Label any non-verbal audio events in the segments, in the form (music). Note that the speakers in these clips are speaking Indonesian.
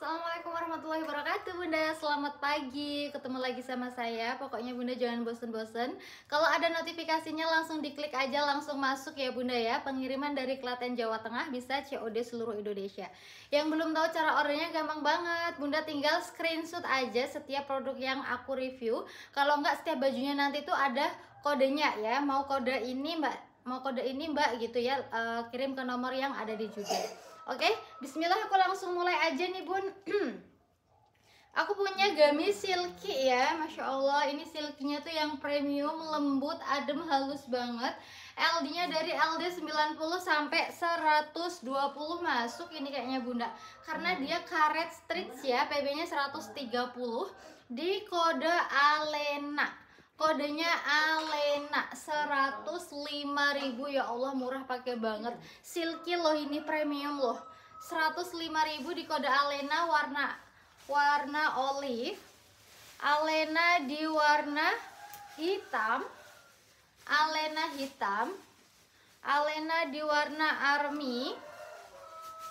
Assalamualaikum warahmatullahi wabarakatuh Bunda Selamat pagi Ketemu lagi sama saya Pokoknya Bunda jangan bosen-bosen Kalau ada notifikasinya langsung diklik aja Langsung masuk ya Bunda ya Pengiriman dari Klaten Jawa Tengah Bisa COD seluruh Indonesia Yang belum tahu cara ordernya gampang banget Bunda tinggal screenshot aja Setiap produk yang aku review Kalau nggak setiap bajunya nanti tuh ada kodenya ya Mau kode ini mbak Mau kode ini mbak gitu ya uh, Kirim ke nomor yang ada di judul Oke, okay? bismillah aku langsung mulai aja nih, Bun. (clears throat) aku punya gamis silky ya, Masya Allah Ini silkynya tuh yang premium, lembut, adem, halus banget LD-nya dari LD 90 sampai 120 masuk ini kayaknya bunda Karena dia karet stretch ya, PB-nya 130 Di kode Alena kodenya Alena 105.000 ya Allah murah pakai banget silky loh ini premium loh 105.000 di kode Alena warna warna olive Alena di warna hitam Alena hitam Alena di warna army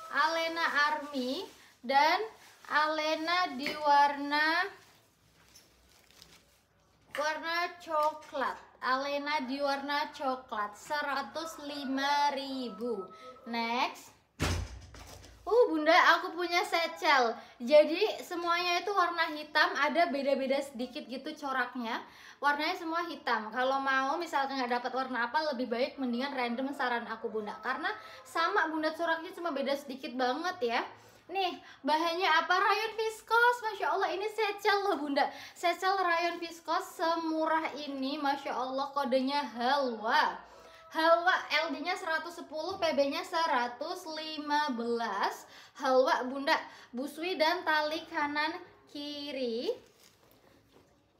Alena army dan Alena di warna warna coklat Alena di warna coklat 105.000 next Uh bunda aku punya secel Jadi semuanya itu warna hitam Ada beda-beda sedikit gitu coraknya Warnanya semua hitam Kalau mau misalkan nggak dapat warna apa Lebih baik mendingan random saran aku bunda Karena sama bunda coraknya cuma beda sedikit banget ya Nih, bahannya apa? Rayon viskos. Masya Allah, ini secel loh bunda. Secel rayon viskos semurah ini. Masya Allah, kodenya halwa. Halwa LD-nya 110, PB-nya 115. Halwa bunda, busui dan tali kanan kiri.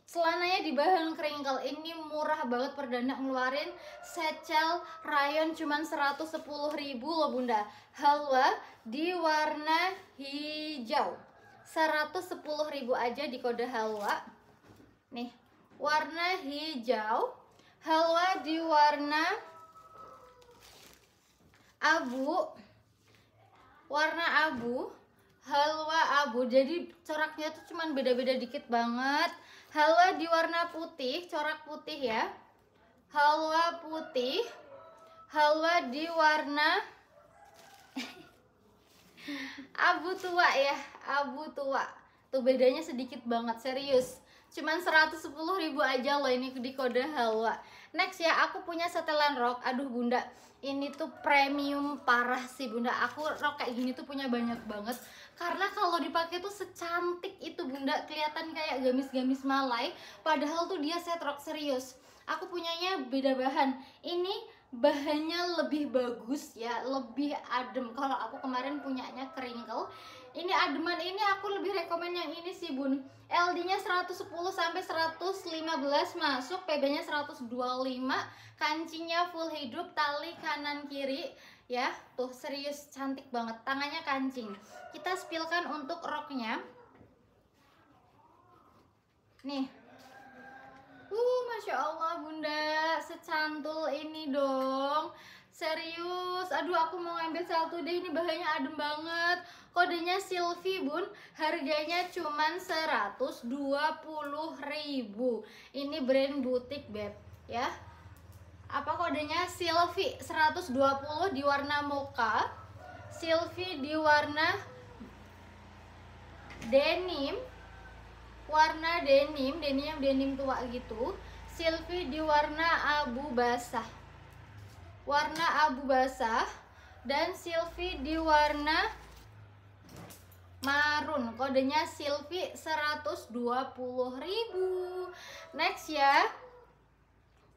Selananya di bahan kringkel ini murah banget perdana ngeluarin secel rayon cuman 110.000 loh Bunda. Halwa di warna hijau. 110.000 aja di kode halwa. Nih, warna hijau. Halwa di warna abu. Warna abu halwa abu jadi coraknya tuh cuman beda-beda dikit banget Halwa di warna putih, corak putih ya. Halwa putih. Halwa di warna (laughs) abu tua ya, abu tua. Tuh bedanya sedikit banget, serius. Cuman sepuluh ribu aja loh ini di kode halwa. Next ya, aku punya setelan rok. Aduh bunda, ini tuh premium parah sih bunda aku rok kayak gini tuh punya banyak banget karena kalau dipakai tuh secantik itu bunda kelihatan kayak gamis-gamis malai padahal tuh dia set rok serius aku punyanya beda bahan ini bahannya lebih bagus ya lebih adem kalau aku kemarin punyanya keringkel ini ademan ini aku lebih rekomen yang ini sih bun LD nya 110 sampai 115 masuk PB nya 125 kancingnya full hidup tali kanan kiri ya tuh serius cantik banget tangannya kancing kita spilkan untuk roknya nih uh masya Allah bunda secantul ini dong Serius, aduh aku mau ngambil satu deh ini bahannya adem banget. Kodenya Silvi Bun, harganya cuma puluh ribu. Ini brand butik, Beb, ya. Apa kodenya Silvi 120 di warna mocha. Silvi di warna denim. Warna denim, denim yang denim tua gitu. Silvi di warna abu basah warna abu basah dan Silvi di warna marun kodenya Silvi 120.000 next ya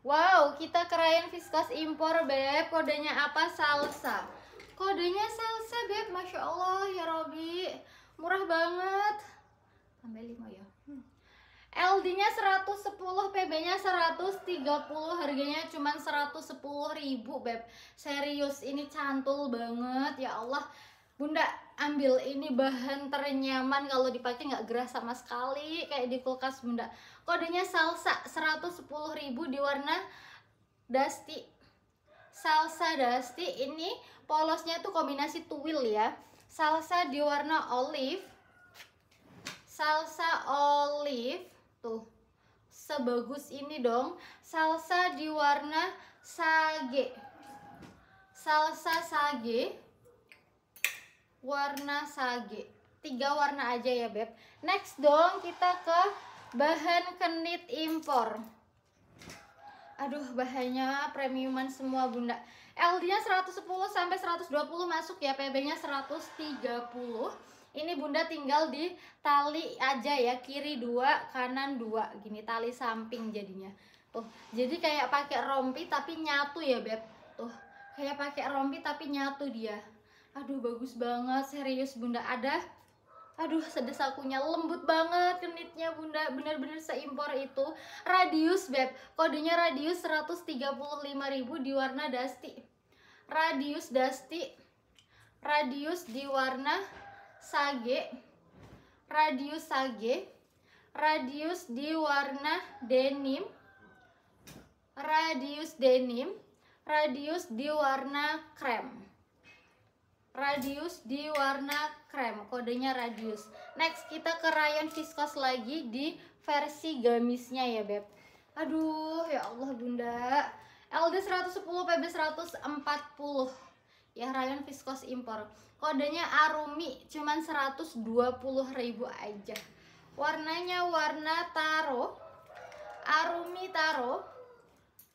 Wow kita kerain viskos impor Beb kodenya apa salsa kodenya salsa Beb Masya Allah ya Robi murah banget sampai 5 ya LD-nya 110, PB-nya 130, harganya cuma 110 ribu Beb. Serius, ini cantul banget, ya Allah. Bunda, ambil ini bahan ternyaman kalau dipakai nggak gerah sama sekali kayak di kulkas Bunda. Kodenya salsa 110 ribu di warna dusty. Salsa dusty ini polosnya tuh kombinasi tuil ya. Salsa di warna olive. Salsa olive Tuh, sebagus ini dong salsa di warna sage. Salsa sage, warna sage. Tiga warna aja ya, Beb. Next dong kita ke bahan kenit impor. Aduh, bahannya premiuman semua, Bunda. LD-nya 110 sampai 120 masuk ya, PB-nya 130 ini bunda tinggal di tali aja ya kiri dua kanan dua gini tali samping jadinya tuh jadi kayak pakai rompi tapi nyatu ya beb tuh kayak pakai rompi tapi nyatu dia aduh bagus banget serius bunda ada aduh sedesakunya lembut banget kenitnya bunda bener-bener seimpor itu radius beb kodenya radius 135.000 di warna dusty radius dusty radius di warna sage, radius sage, radius di warna denim, radius denim, radius di warna krem. Radius di warna krem, kodenya radius. Next kita ke rayon viskos lagi di versi gamisnya ya, Beb. Aduh, ya Allah Bunda. LD 110 PB 140 ya rayon viskos impor kodenya Arumi cuman 120.000 aja warnanya warna taro Arumi taro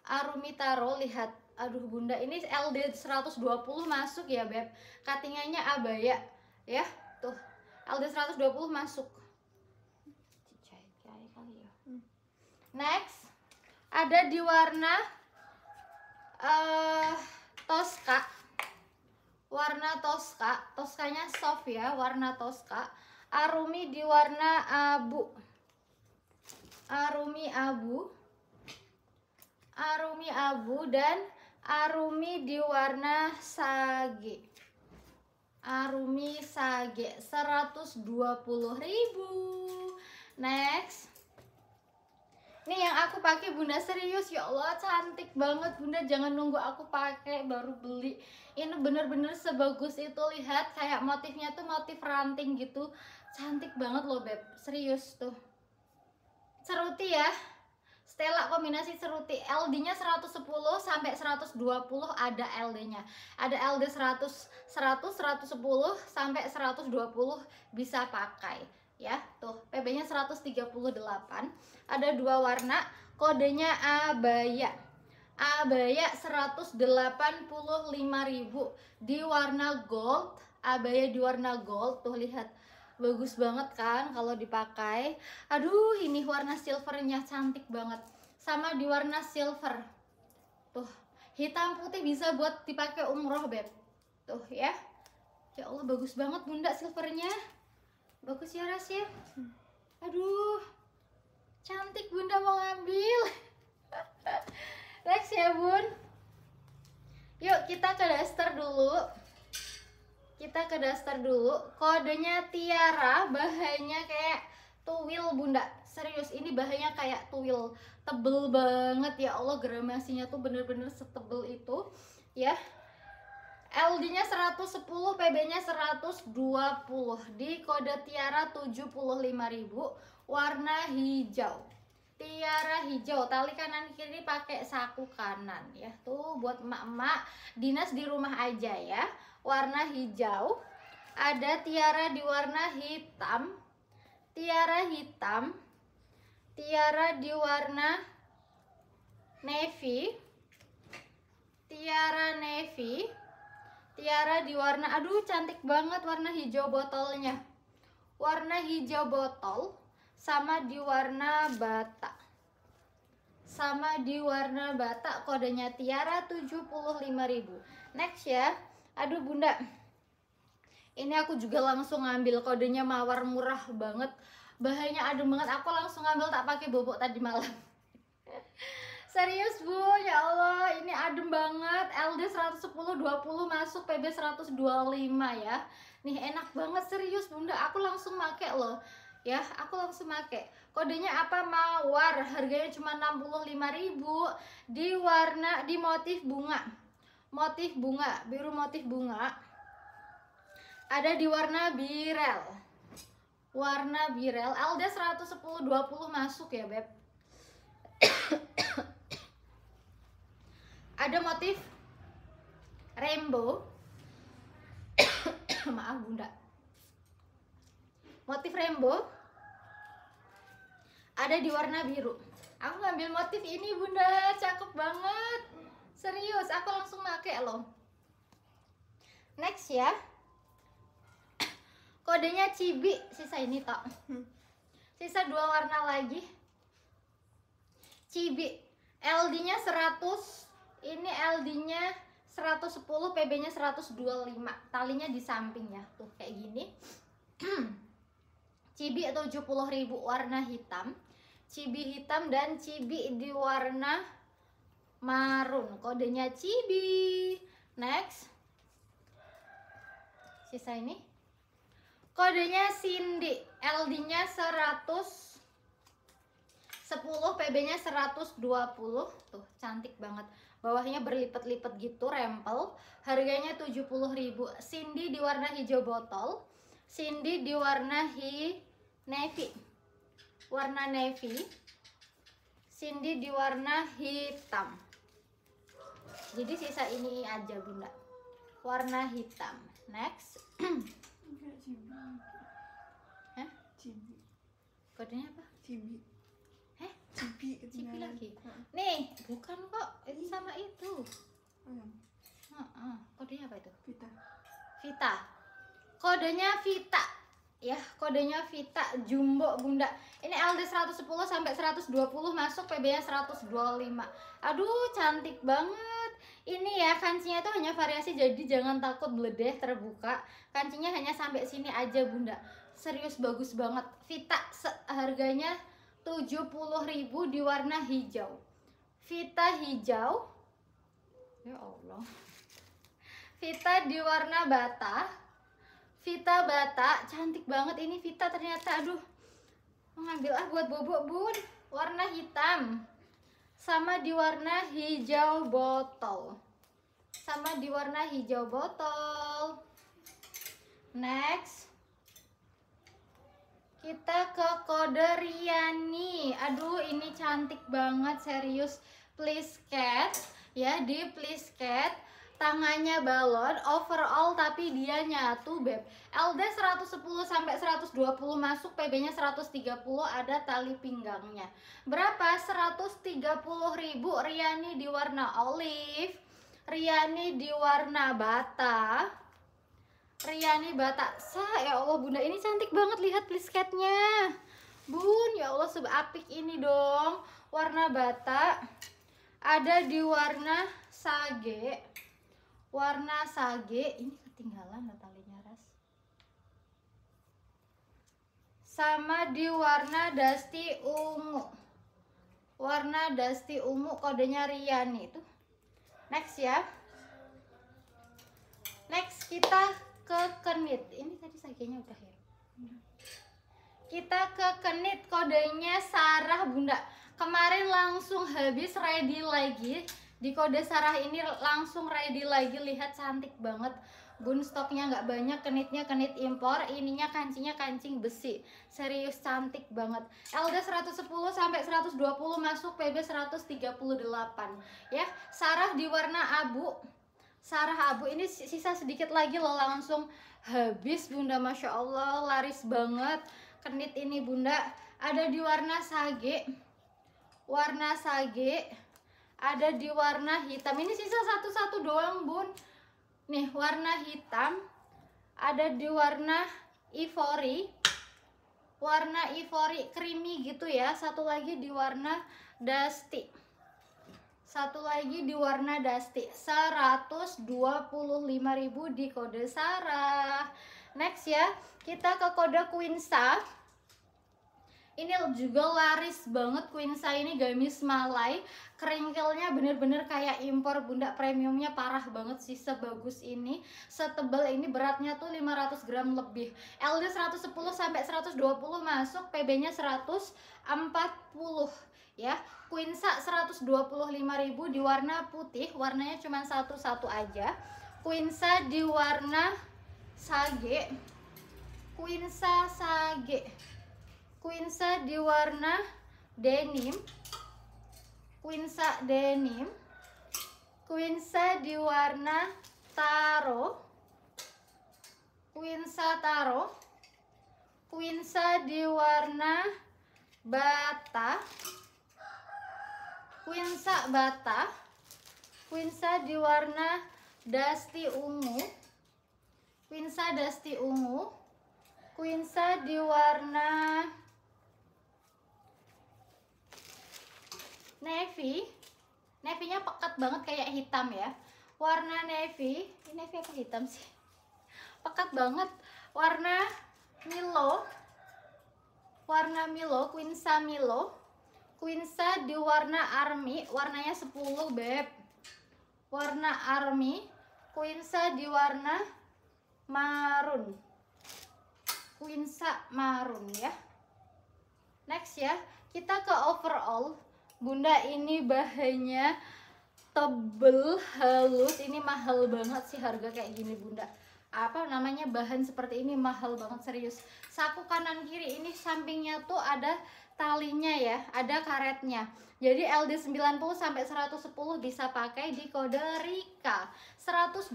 Arumi taro lihat aduh bunda ini LD 120 masuk ya beb katingannya abaya ya tuh LD 120 masuk ya. hmm. next ada di warna uh, Tosca warna toska Toskanya soft ya warna toska Arumi di warna abu Arumi abu Arumi abu dan Arumi di warna sage Arumi sage puluh ribu next ini yang aku pakai Bunda serius ya Allah cantik banget Bunda jangan nunggu aku pakai baru beli. Ini bener-bener sebagus itu lihat kayak motifnya tuh motif ranting gitu. Cantik banget loh Beb. Serius tuh. Ceruti ya. Stella kombinasi ceruti LD-nya 110 sampai 120 ada LD-nya. Ada LD 100 100 110 sampai 120 bisa pakai ya tuh PB-nya 138 ada dua warna kodenya abaya abaya 185.000 di warna gold abaya di warna gold tuh lihat bagus banget kan kalau dipakai aduh ini warna silvernya cantik banget sama di warna silver tuh hitam putih bisa buat dipakai umroh beb tuh ya ya Allah bagus banget bunda silvernya bagus ya Ras ya aduh cantik bunda mau ngambil (laughs) next ya bun yuk kita ke daster dulu kita ke daster dulu kodenya tiara bahannya kayak tuwil bunda serius ini bahannya kayak tuwil tebel banget ya Allah gramasinya tuh bener-bener setebel itu ya LD-nya 110, PB-nya 120 di kode Tiara 75.000 warna hijau. Tiara hijau, tali kanan kiri pakai saku kanan ya. Tuh buat emak-emak dinas di rumah aja ya. Warna hijau. Ada tiara di warna hitam. Tiara hitam. Tiara di warna navy. Tiara navy tiara di warna aduh cantik banget warna hijau botolnya warna hijau botol sama di warna bata sama di warna bata kodenya tiara 75.000 next ya aduh bunda ini aku juga langsung ngambil kodenya mawar murah banget bahannya adem banget aku langsung ngambil tak pakai bobok tadi malam (laughs) Serius bu, ya Allah, ini adem banget. LD 110 20 masuk PB 125 ya. Nih enak banget serius bunda, aku langsung make loh. Ya, aku langsung make. Kodenya apa mawar? Harganya cuma ribu. di warna di motif bunga. Motif bunga, biru motif bunga. Ada di warna birel. Warna birel LD 110 20 masuk ya, Beb ada motif rainbow (coughs) maaf bunda motif rainbow ada di warna biru aku ngambil motif ini bunda cakep banget serius aku langsung pakai loh next ya (coughs) kodenya cibi sisa ini tak (coughs) sisa dua warna lagi cibi LD nya 100 ini LD-nya 110, PB-nya 125. Talinya di samping ya tuh kayak gini. (clears throat) cibi 70.000 warna hitam, cibi hitam dan cibi di warna marun. Kodenya cibi. Next. Sisa ini. Kodenya Cindy, LD-nya 100 10 PB-nya 120. Tuh, cantik banget bawahnya berlipat-lipat gitu rempel harganya 70.000 Cindy di warna hijau botol Cindy di warna hi navy warna navy Cindy di warna hitam jadi sisa ini aja bunda warna hitam next kodenya apa? cindy Cipi Cipi lagi nih bukan kok ini sama itu ayam oh, uh, kodenya apa itu Vita Vita kodenya Vita ya kodenya Vita Jumbo Bunda ini LD 110 sampai 120 masuk PB nya 125 aduh cantik banget ini ya kancingnya itu hanya variasi jadi jangan takut beledeh terbuka kancingnya hanya sampai sini aja Bunda serius bagus banget Vita harganya 70.000 di warna hijau. Vita hijau. Ya Allah. Vita di warna bata. Vita bata, cantik banget ini Vita ternyata. Aduh. Mengambil ah buat bobok, Bun. Warna hitam. Sama di warna hijau botol. Sama di warna hijau botol. Next. Kita ke kode Riani. Aduh, ini cantik banget serius. Please cat ya di please cat tangannya balon overall tapi dia nyatu beb LD 110 sampai 120 masuk PB nya 130 ada tali pinggangnya berapa 130.000 Riani di warna olive Riani di warna bata Riani sah ya Allah bunda ini cantik banget lihat plisketnya bun ya Allah sub apik ini dong warna batak ada di warna sage warna sage ini ketinggalan talinya ras sama di warna dusty ungu warna dusty ungu kodenya Riani itu next ya next kita ke kenit ini tadi sagianya udah ya kita ke kenit kodenya Sarah Bunda kemarin langsung habis ready lagi di kode Sarah ini langsung ready lagi lihat cantik banget bun stoknya nggak banyak kenitnya kenit impor ininya kancingnya kancing besi serius cantik banget LD 110 sampai 120 masuk PB 138 ya Sarah di warna abu Sarah Abu ini sisa sedikit lagi loh langsung habis bunda Masya Allah laris banget kenit ini bunda ada di warna sage warna sage ada di warna hitam ini sisa satu-satu doang bun nih warna hitam ada di warna ivory warna ivory creamy gitu ya satu lagi di warna dusty satu lagi di warna dusty 125.000 di kode Sarah. Next ya, kita ke kode queen star ini juga laris banget Queen ini gamis malai keringkilnya bener-bener kayak impor bunda premiumnya parah banget sih sebagus ini setebal ini beratnya tuh 500 gram lebih LD 110 sampai 120 masuk PB nya 140 ya Queensa ribu di warna putih warnanya cuma satu-satu aja Queensa di warna sage Queensa sage quinsa di warna denim quinsa denim quinsa di warna taro quinsa taro quinsa di warna bata quinsa bata quinsa di warna dusty ungu quinsa dusty ungu quinsa di warna navy navy-nya pekat banget kayak hitam ya warna navy ini navy apa hitam sih pekat banget warna milo warna milo quinsa milo quinsa di warna army warnanya 10 beb warna army quinsa di warna marun quinsa marun ya next ya kita ke overall bunda ini bahannya tebel halus ini mahal banget sih harga kayak gini bunda apa namanya bahan seperti ini mahal banget serius saku kanan kiri ini sampingnya tuh ada talinya ya, ada karetnya. Jadi LD 90 sampai 110 bisa pakai di kode Rika. 125.000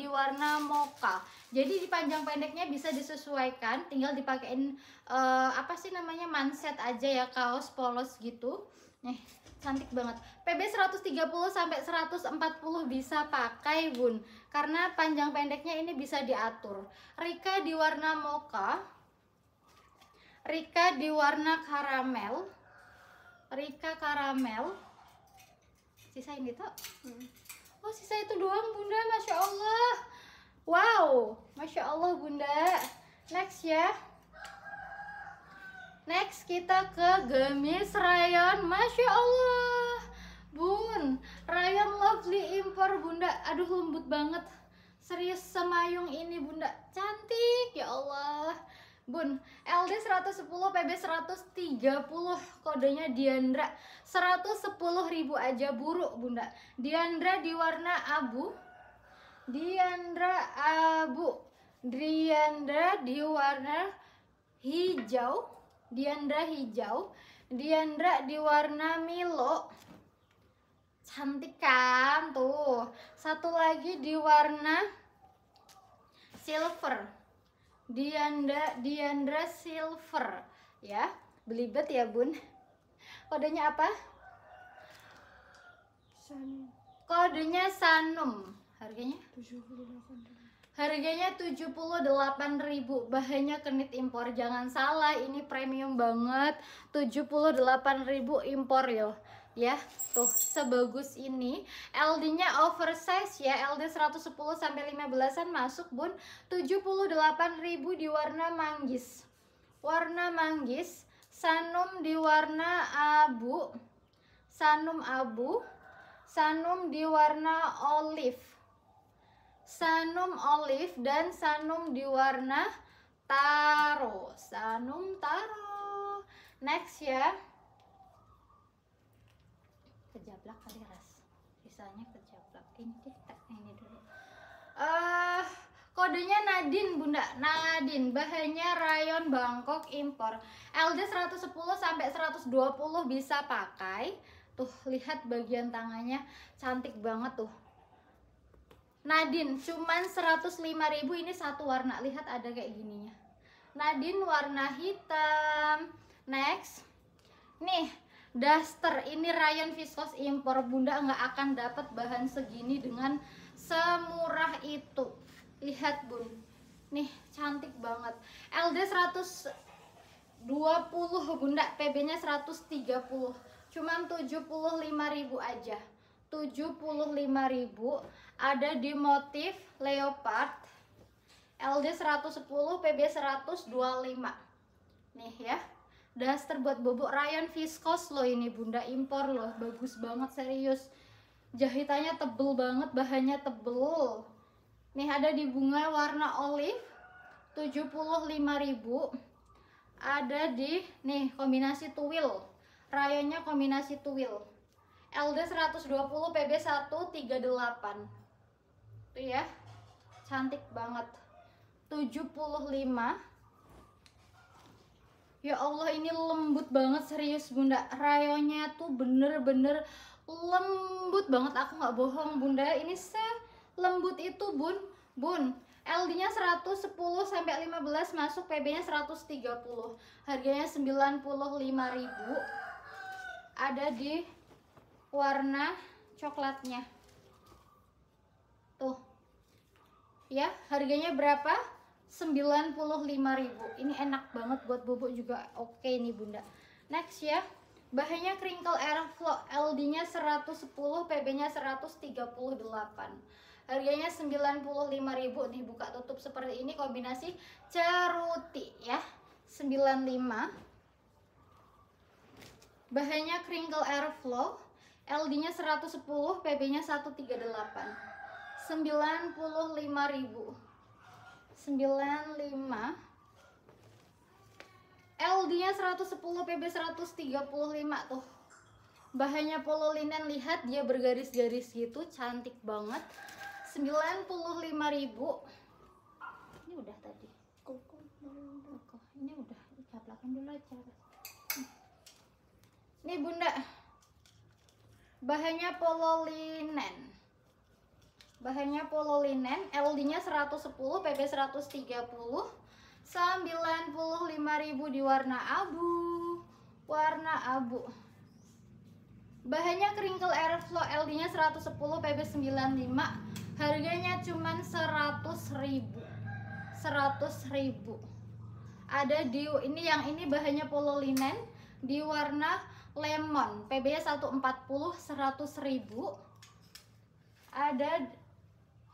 di warna mocha. Jadi di panjang pendeknya bisa disesuaikan, tinggal dipakein uh, apa sih namanya manset aja ya, kaos polos gitu. Nih, cantik banget. PB 130 sampai 140 bisa pakai Bun karena panjang pendeknya ini bisa diatur Rika di warna mocha Rika di warna karamel Rika karamel sisa ini tuh hmm. oh sisa itu doang bunda masya allah wow masya allah bunda next ya next kita ke gemis rayon masya allah bun Ryan Lovely impor bunda aduh lembut banget serius semayung ini bunda cantik ya Allah Bun, LD 110 PB 130 kodenya Diandra 110 ribu aja buruk bunda Diandra di warna abu Diandra abu Diandra di warna hijau Diandra hijau Diandra di warna Milo cantik kan tuh satu lagi di warna silver dianda Diandra silver ya belibet ya bun kodenya apa kodenya Sanum harganya Harganya 78.000. Bahannya kenit impor. Jangan salah, ini premium banget. 78.000 impor yo ya tuh sebagus ini LD-nya oversize ya LD 110 sampai 15-an masuk Bun 78.000 di warna manggis warna manggis sanum di warna abu sanum abu sanum di warna olive sanum olive dan sanum di warna taro sanum taro next ya kejablak kali ya, ras sisanya kejablak ini deh tak ini dulu uh, kodenya Nadine bunda Nadine bahannya rayon Bangkok impor LD 110 sampai 120 bisa pakai tuh lihat bagian tangannya cantik banget tuh Nadine cuman 105.000 ini satu warna lihat ada kayak gininya Nadine warna hitam next nih daster ini rayon viskos impor bunda nggak akan dapat bahan segini dengan semurah itu lihat bun nih cantik banget LD 120 bunda PB nya 130 cuman 75.000 aja 75.000 ada di motif leopard LD 110 PB 125 nih ya daster buat bobok rayon viskos loh ini bunda impor loh bagus banget serius jahitannya tebel banget bahannya tebel nih ada di bunga warna olive 75.000 ada di nih kombinasi tuwil rayonnya kombinasi tuwil LD 120 PB 138 tuh ya cantik banget 75 Ya Allah ini lembut banget serius bunda Rayonya tuh bener-bener lembut banget Aku gak bohong bunda Ini se lembut itu bun Bun LD nya 110 sampai 15 masuk PB nya 130 Harganya 95 ribu Ada di warna coklatnya Tuh Ya harganya berapa? 95.000 ini enak banget buat bubuk juga oke okay nih bunda next ya bahannya crinkle airflow LD nya 110 PB nya 138 harganya 95.000 nih buka tutup seperti ini kombinasi ceruti ya 95 bahannya crinkle airflow LD nya 110 PB nya 138 95.000 95 LD nya 110 PB 135 tuh bahannya pololinen lihat dia bergaris-garis gitu cantik banget ribu, ini udah tadi ini udah dicaplakan dulu aja ini bunda bahannya pololinen. Bahannya polo linen, LD-nya 110, PP 130. 95.000 di warna abu. Warna abu. Bahannya crinkle airflow, LD-nya 110, PP 95. Harganya cuman 100.000. 100.000. Ada di ini yang ini bahannya polo linen di warna lemon. PB-nya 140 100.000. Ada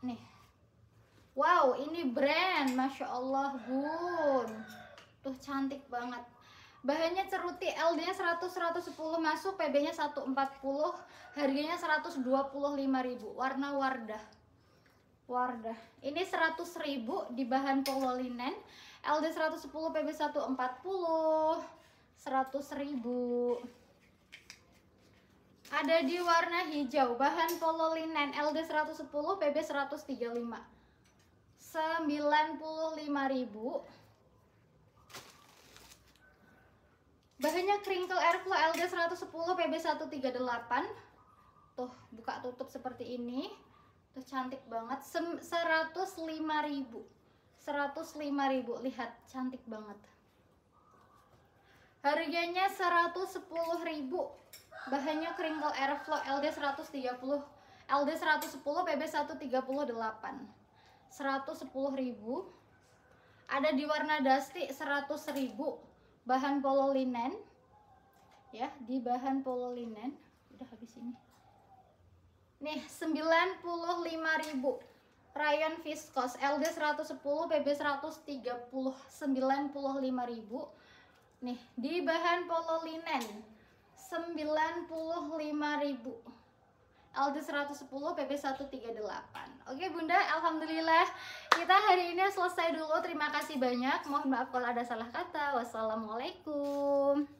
nih wow ini brand masya allah bun tuh cantik banget bahannya ceruti LD nya 100 110 masuk PB nya 140 harganya 125.000 warna wardah Wardah. Ini 100.000 di bahan polo linen. LD 110 PB 140 100.000. Ada di warna hijau, bahan polo linen LD 110 PB 135. 95.000. Bahannya crinkle airflow LD 110 PB 138. Tuh, buka tutup seperti ini. Tuh cantik banget. 105.000. 105.000. Lihat, cantik banget. Harganya 110.000. Bahannya Kringle Airflow LD130 LD110 PB138 110.000 Ada di warna dusty 100.000 Bahan polo linen Ya, di bahan polo linen Udah habis ini Nih, 95.000 Rayon Viscose LD110 PB130 95.000 Nih, di bahan polo linen 95.000 LD 110 PB 138 Oke bunda Alhamdulillah kita hari ini selesai dulu Terima kasih banyak Mohon maaf kalau ada salah kata Wassalamualaikum